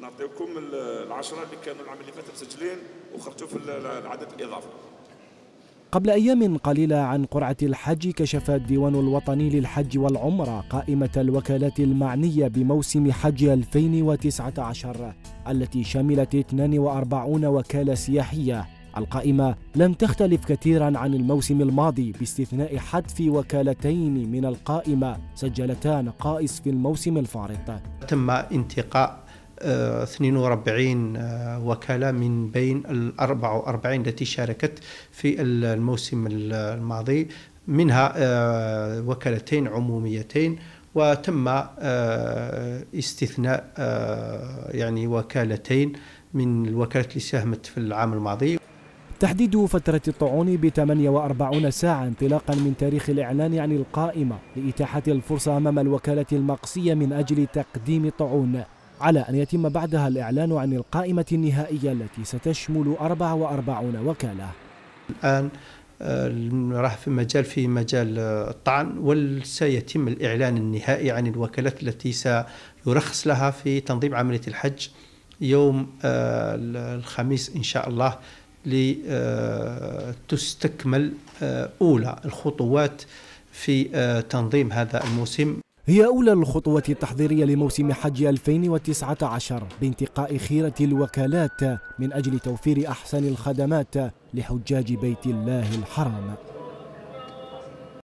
نعطيكم العشرة اللي كانوا العام اللي فات مسجلين وخرجوا في العدد الإضافي قبل أيام قليلة عن قرعة الحج كشف الديوان الوطني للحج والعمرة قائمة الوكالات المعنية بموسم حج 2019 التي شملت 42 وكالة سياحية القائمة لم تختلف كثيرا عن الموسم الماضي باستثناء حذف وكالتين من القائمة سجلتا نقائص في الموسم الفارط تم انتقاء 42 آه، وكالة من بين ال 44 التي شاركت في الموسم الماضي منها آه، وكالتين عموميتين وتم آه، استثناء يعني وكالتين من الوكالات اللي ساهمت في العام الماضي تحديد فترة الطعون ب 48 ساعة انطلاقا من تاريخ الإعلان عن القائمة لإتاحة الفرصة أمام الوكالة المقصية من أجل تقديم طعون على أن يتم بعدها الإعلان عن القائمة النهائية التي ستشمل 44 وكالة الآن آه، راح في مجال في مجال آه، الطعن وسيتم الإعلان النهائي عن الوكالات التي سيرخص لها في تنظيم عملية الحج يوم آه، الخميس إن شاء الله لتستكمل أولى الخطوات في تنظيم هذا الموسم هي أولى الخطوة التحضيرية لموسم حج 2019 بانتقاء خيرة الوكالات من أجل توفير أحسن الخدمات لحجاج بيت الله الحرام